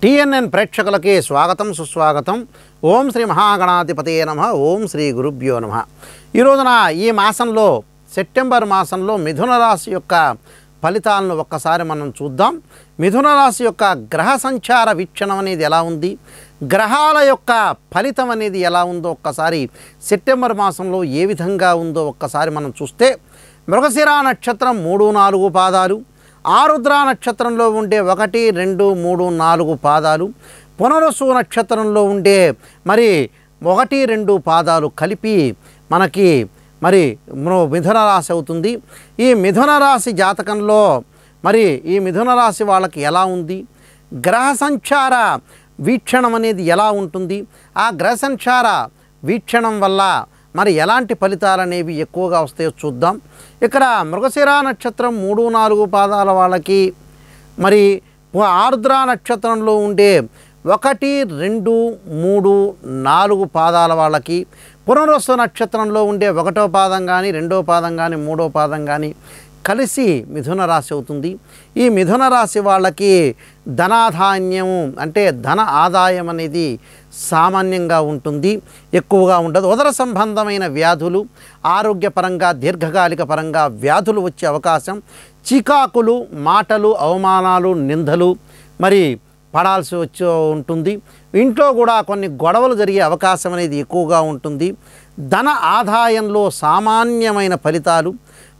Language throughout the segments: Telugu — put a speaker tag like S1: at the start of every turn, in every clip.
S1: టిఎన్ఎన్ ప్రేక్షకులకి స్వాగతం సుస్వాగతం ఓం శ్రీ మహాగణాధిపతి నమ ఓం శ్రీ గురుభ్యో నమ ఈ ఈ మాసంలో సెప్టెంబర్ మాసంలో మిథున రాశి యొక్క ఫలితాలను ఒక్కసారి మనం చూద్దాం మిథున రాశి యొక్క గ్రహ సంచార వీక్షణం అనేది ఎలా ఉంది గ్రహాల యొక్క ఫలితం అనేది ఎలా ఉందో ఒక్కసారి సెప్టెంబర్ మాసంలో ఏ విధంగా ఉందో ఒక్కసారి మనం చూస్తే మృగశిరా నక్షత్రం మూడు నాలుగు పాదాలు ఆరుద్ర నక్షత్రంలో ఉండే ఒకటి రెండు మూడు నాలుగు పాదాలు పునరసు నక్షత్రంలో ఉండే మరి ఒకటి రెండు పాదాలు కలిపి మనకి మరి మిథున రాశి అవుతుంది ఈ మిథున రాశి జాతకంలో మరి ఈ మిథున రాశి వాళ్ళకి ఎలా ఉంది గ్రహ సంచార వీక్షణం అనేది ఎలా ఉంటుంది ఆ గ్రహ సంచార వీక్షణం వల్ల మరి ఎలాంటి ఫలితాలు అనేవి ఎక్కువగా వస్తాయో చూద్దాం ఇక్కడ మృగశిర నక్షత్రం మూడు నాలుగు పాదాల వాళ్ళకి మరి ఆర్ద్ర నక్షత్రంలో ఉండే ఒకటి రెండు మూడు నాలుగు పాదాల వాళ్ళకి పునర్వసు నక్షత్రంలో ఉండే ఒకటో పాదం కానీ రెండో పాదం కానీ మూడో పాదం కానీ కలిసి మిథున రాశి అవుతుంది ఈ మిథున రాశి వాళ్ళకి ధనాధాన్యం అంటే ధన ఆదాయం అనేది సామాన్యంగా ఉంటుంది ఎక్కువగా ఉండదు ఉదర సంబంధమైన వ్యాధులు ఆరోగ్యపరంగా దీర్ఘకాలిక పరంగా వ్యాధులు వచ్చే అవకాశం చికాకులు మాటలు అవమానాలు నిందలు మరి పడాల్సి వచ్చి ఉంటుంది ఇంట్లో కూడా కొన్ని గొడవలు జరిగే అవకాశం అనేది ఎక్కువగా ఉంటుంది ధన ఆదాయంలో సామాన్యమైన ఫలితాలు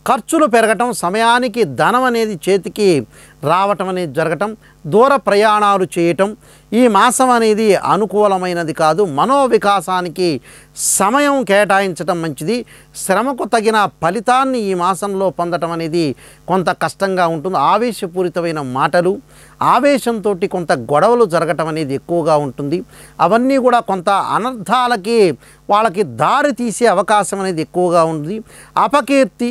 S1: ఖర్చులు పెరగటం సమయానికి ధనం అనేది చేతికి రావటం అనేది జరగటం దూర ప్రయాణాలు చేయటం ఈ మాసం అనేది అనుకూలమైనది కాదు మనోవికాసానికి సమయం కేటాయించటం మంచిది శ్రమకు తగిన ఫలితాన్ని ఈ మాసంలో పొందటం అనేది కొంత కష్టంగా ఉంటుంది ఆవేశపూరితమైన మాటలు ఆవేశంతో కొంత గొడవలు జరగటం అనేది ఎక్కువగా ఉంటుంది అవన్నీ కూడా కొంత అనర్థాలకి వాళ్ళకి దారి తీసే అవకాశం అనేది ఎక్కువగా ఉంది అపకీర్తి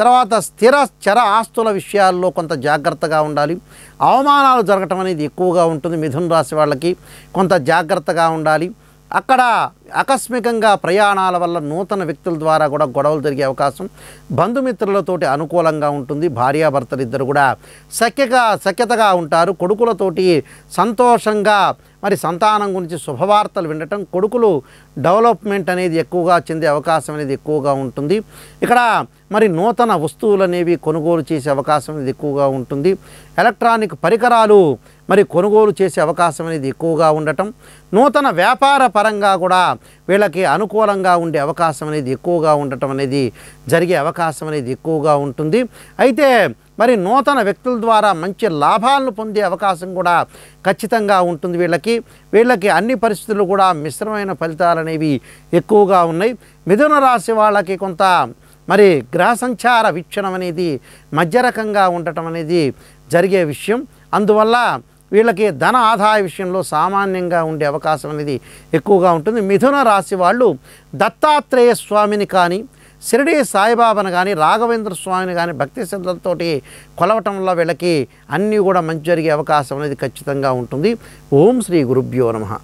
S1: తర్వాత స్థిర చర ఆస్తుల విషయాల్లో కొంత జాగ్రత్తగా ఉండాలి అవమానాలు జరగటం అనేది ఎక్కువగా ఉంటుంది మిథున రాశి వాళ్ళకి కొంత జాగ్రత్తగా ఉండాలి అక్కడ ఆకస్మికంగా ప్రయాణాల వల్ల నూతన వ్యక్తుల ద్వారా కూడా గొడవలు జరిగే అవకాశం బంధుమిత్రులతోటి అనుకూలంగా ఉంటుంది భార్యాభర్తలు ఇద్దరు కూడా సఖ్యగా సఖ్యతగా ఉంటారు కొడుకులతోటి సంతోషంగా మరి సంతానం గురించి శుభవార్తలు వినటం కొడుకులు డెవలప్మెంట్ అనేది ఎక్కువగా చెందే అవకాశం అనేది ఎక్కువగా ఉంటుంది ఇక్కడ మరి నూతన వస్తువులు అనేవి కొనుగోలు చేసే అవకాశం అనేది ఎక్కువగా ఉంటుంది ఎలక్ట్రానిక్ పరికరాలు మరి కొనుగోలు చేసే అవకాశం అనేది ఎక్కువగా ఉండటం నూతన వ్యాపార పరంగా కూడా వీళ్ళకి అనుకూలంగా ఉండే అవకాశం అనేది ఎక్కువగా ఉండటం అనేది జరిగే అవకాశం అనేది ఎక్కువగా ఉంటుంది అయితే మరి నూతన వ్యక్తుల ద్వారా మంచి లాభాలను పొందే అవకాశం కూడా ఖచ్చితంగా ఉంటుంది వీళ్ళకి వీళ్ళకి అన్ని పరిస్థితులు కూడా మిశ్రమైన ఫలితాలు అనేవి ఎక్కువగా ఉన్నాయి మిథున రాశి వాళ్ళకి కొంత మరి గ్రహ సంచార వీక్షణం అనేది మధ్య రకంగా ఉండటం అనేది జరిగే విషయం అందువల్ల వీళ్ళకి ధన ఆదాయ విషయంలో సామాన్యంగా ఉండే అవకాశం అనేది ఎక్కువగా ఉంటుంది మిథున రాశి వాళ్ళు దత్తాత్రేయ స్వామిని కానీ షిరిడి సాయిబాబాను కానీ రాఘవేంద్ర స్వామిని కానీ భక్తి శ్రద్ధలతో కొలవటం వల్ల వీళ్ళకి అన్నీ కూడా మంచి జరిగే అవకాశం అనేది ఖచ్చితంగా ఉంటుంది ఓం శ్రీ గురుభ్యో నమ